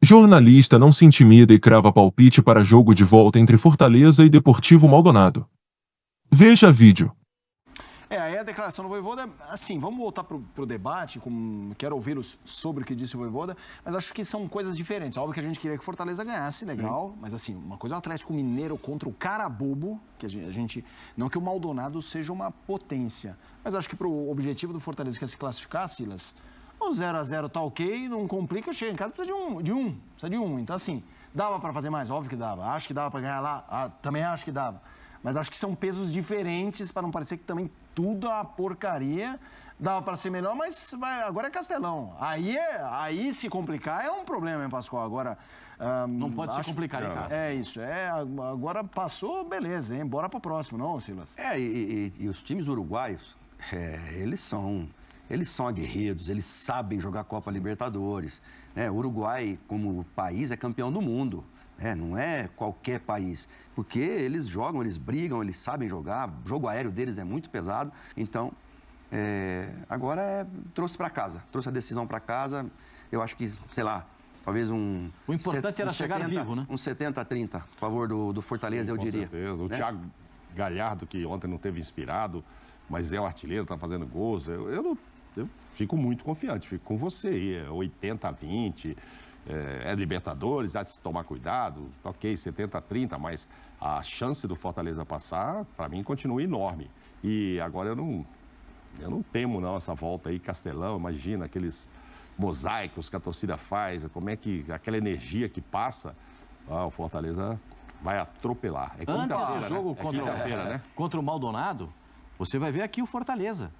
Jornalista não se intimida e crava palpite para jogo de volta entre Fortaleza e Deportivo Maldonado. Veja vídeo. É, aí a declaração do Voivoda, assim, vamos voltar para o debate, com, quero ouvir os, sobre o que disse o Voivoda, mas acho que são coisas diferentes. Óbvio que a gente queria que Fortaleza ganhasse, legal, Sim. mas assim, uma coisa é o Atlético Mineiro contra o Carabobo, que a gente, a gente, não que o Maldonado seja uma potência, mas acho que para o objetivo do Fortaleza que é se classificar, Silas, o 0 a 0 tá ok, não complica, chega em casa, precisa de um, de um, precisa de um. Então, assim, dava para fazer mais? Óbvio que dava. Acho que dava para ganhar lá? Ah, também acho que dava. Mas acho que são pesos diferentes para não parecer que também tudo é uma porcaria. Dava para ser melhor, mas vai, agora é Castelão. Aí, é, aí se complicar é um problema, hein, Pascoal? Agora. não pode se complicar em casa. É isso. É, agora passou, beleza, hein? Bora pro próximo, não, Silas? É, e, e, e os times uruguaios, é, eles são eles são aguerridos, eles sabem jogar Copa Libertadores. Né? O Uruguai, como país, é campeão do mundo. Né? Não é qualquer país, porque eles jogam, eles brigam, eles sabem jogar. O jogo aéreo deles é muito pesado. Então, é... agora é... trouxe para casa, trouxe a decisão para casa. Eu acho que, sei lá, talvez um. O importante set... era um chegar vivo, né? Um 70 a 30, a favor do, do Fortaleza, Sim, eu diria. Com certeza. O né? Thiago Galhardo, que ontem não teve inspirado, mas é o um artilheiro, está fazendo gols. Eu, eu não eu fico muito confiante, fico com você. 80 é a 20, é, é Libertadores, há de se tomar cuidado. Ok, 70 a 30, mas a chance do Fortaleza passar, para mim, continua enorme. E agora eu não, eu não temo não essa volta aí, Castelão, imagina aqueles mosaicos que a torcida faz, como é que aquela energia que passa, ah, o Fortaleza vai atropelar. É quinta-feira, né? Jogo é contra, quinta é, né? Contra o Maldonado, você vai ver aqui o Fortaleza.